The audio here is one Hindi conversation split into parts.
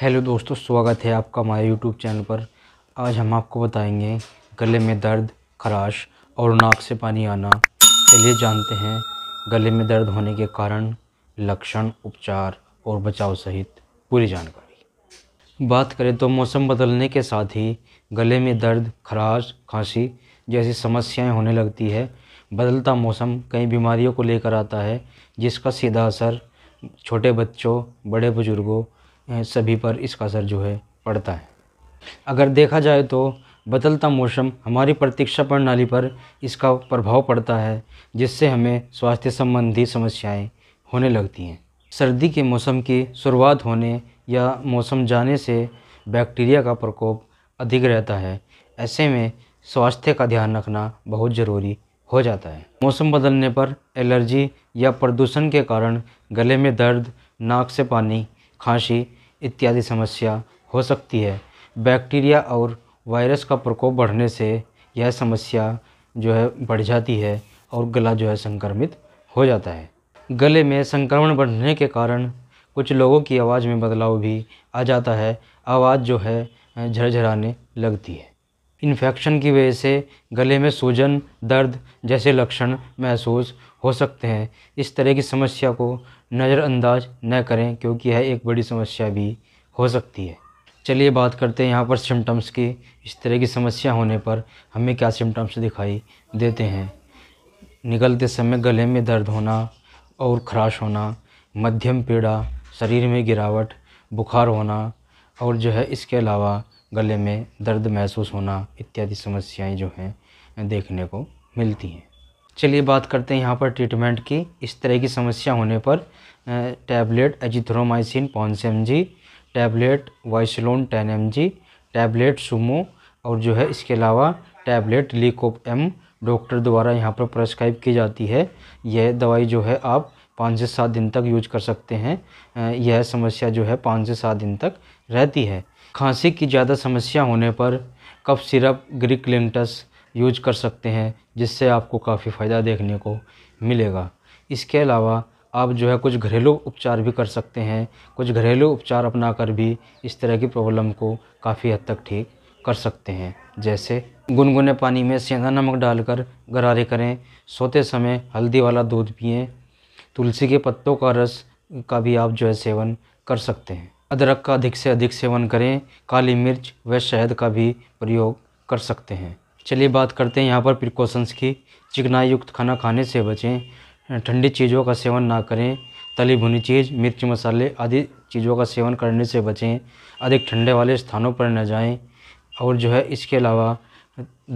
हेलो दोस्तों स्वागत है आपका हमारे यूट्यूब चैनल पर आज हम आपको बताएंगे गले में दर्द खराश और नाक से पानी आना चलिए जानते हैं गले में दर्द होने के कारण लक्षण उपचार और बचाव सहित पूरी जानकारी बात करें तो मौसम बदलने के साथ ही गले में दर्द खराश खांसी जैसी समस्याएं होने लगती है बदलता मौसम कई बीमारियों को लेकर आता है जिसका सीधा असर छोटे बच्चों बड़े बुजुर्गों सभी पर इसका असर जो है पड़ता है अगर देखा जाए तो बदलता मौसम हमारी प्रतीक्षा प्रणाली पर इसका प्रभाव पड़ता है जिससे हमें स्वास्थ्य संबंधी समस्याएं होने लगती हैं सर्दी के मौसम की शुरुआत होने या मौसम जाने से बैक्टीरिया का प्रकोप अधिक रहता है ऐसे में स्वास्थ्य का ध्यान रखना बहुत ज़रूरी हो जाता है मौसम बदलने पर एलर्जी या प्रदूषण के कारण गले में दर्द नाक से पानी खांसी इत्यादि समस्या हो सकती है बैक्टीरिया और वायरस का प्रकोप बढ़ने से यह समस्या जो है बढ़ जाती है और गला जो है संक्रमित हो जाता है गले में संक्रमण बढ़ने के कारण कुछ लोगों की आवाज़ में बदलाव भी आ जाता है आवाज़ जो है झरझराने लगती है इन्फेक्शन की वजह से गले में सूजन दर्द जैसे लक्षण महसूस हो सकते हैं इस तरह की समस्या को नज़रअंदाज न करें क्योंकि यह एक बड़ी समस्या भी हो सकती है चलिए बात करते हैं यहाँ पर सिम्टम्स की इस तरह की समस्या होने पर हमें क्या सिम्टम्स दिखाई देते हैं निकलते समय गले में दर्द होना और खराश होना मध्यम पीड़ा शरीर में गिरावट बुखार होना और जो है इसके अलावा गले में दर्द महसूस होना इत्यादि समस्याएं जो हैं देखने को मिलती हैं चलिए बात करते हैं यहाँ पर ट्रीटमेंट की इस तरह की समस्या होने पर टैबलेट एजिथ्रोमाइसिन पाँच M G tablet Wysolone ten M G tablet Sumo और जो है इसके अलावा टैबलेट लिकोप एम डॉक्टर द्वारा यहाँ पर प्रेस्क्राइब की जाती है यह दवाई जो है आप पाँच से सात दिन तक यूज कर सकते हैं यह समस्या जो है पाँच से सात दिन तक रहती है खांसी की ज़्यादा समस्या होने पर cough syrup Grilinctus use कर सकते हैं जिससे आपको काफ़ी फ़ायदा देखने को मिलेगा इसके अलावा आप जो है कुछ घरेलू उपचार भी कर सकते हैं कुछ घरेलू उपचार अपना कर भी इस तरह की प्रॉब्लम को काफ़ी हद तक ठीक कर सकते हैं जैसे गुनगुने पानी में सेंधा नमक डालकर गरारे करें सोते समय हल्दी वाला दूध पिएं तुलसी के पत्तों का रस का भी आप जो है सेवन कर सकते हैं अदरक का अधिक से अधिक सेवन करें काली मिर्च व शहद का भी प्रयोग कर सकते हैं चलिए बात करते हैं यहाँ पर प्रिकॉशंस की चिकनाई युक्त खाना खाने से बचें ठंडी चीज़ों का सेवन ना करें तली भुनी चीज़ मिर्च मसाले आदि चीज़ों का सेवन करने से बचें अधिक ठंडे वाले स्थानों पर न जाएं और जो है इसके अलावा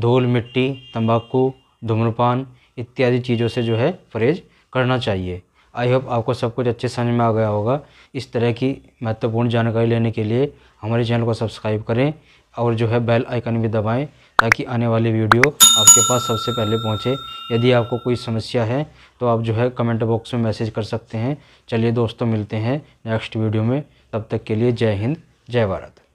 धूल मिट्टी तंबाकू धूम्रपान इत्यादि चीज़ों से जो है परहेज करना चाहिए आई होप आपको सब कुछ अच्छे समझ में आ गया होगा इस तरह की महत्वपूर्ण जानकारी लेने के लिए हमारे चैनल को सब्सक्राइब करें और जो है बेल आइकन भी दबाएं ताकि आने वाली वीडियो आपके पास सबसे पहले पहुंचे यदि आपको कोई समस्या है तो आप जो है कमेंट बॉक्स में मैसेज कर सकते हैं चलिए दोस्तों मिलते हैं नेक्स्ट वीडियो में तब तक के लिए जय हिंद जय भारत